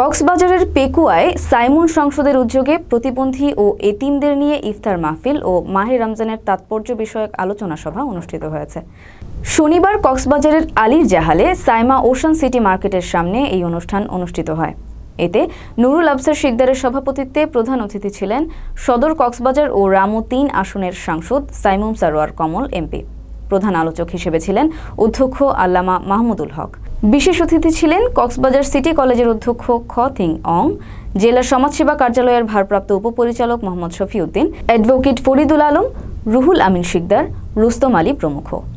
কক্সবাজারের পেকুয়ায় সাইমুন সংসদের উদ্যোগে প্রতিবন্ধী ও এতিমদের নিয়ে ইফতার মাহফিল ও মাহে রমজানের তাৎপর্য বিষয়ক আলোচনা সভা অনুষ্ঠিত হয়েছে শনিবার কক্সবাজারের আলীর জাহালে সাইমা ওশান সিটি মার্কেটের সামনে এই অনুষ্ঠান অনুষ্ঠিত হয় এতে নুরুল আফসার শিকদারের সভাপতিত্বে প্রধান অতিথি ছিলেন সদর কক্সবাজার ও রামু তিন আসনের সাংসদ সাইমুম সারোয়ার কমল এমপি প্রধান আলোচক হিসেবে ছিলেন অধ্যক্ষ আল্লামা মাহমুদুল হক বিশেষ অতিথি ছিলেন কক্সবাজার সিটি কলেজের অধ্যক্ষ খ থিং অং জেলা সমাজসেবা কার্যালয়ের ভারপ্রাপ্ত উপপরিচালক মোহাম্মদ শফিউদ্দিন অ্যাডভোকেট ফরিদুল আলম রুহুল আমিন শিকদার রুস্তম আলী প্রমুখ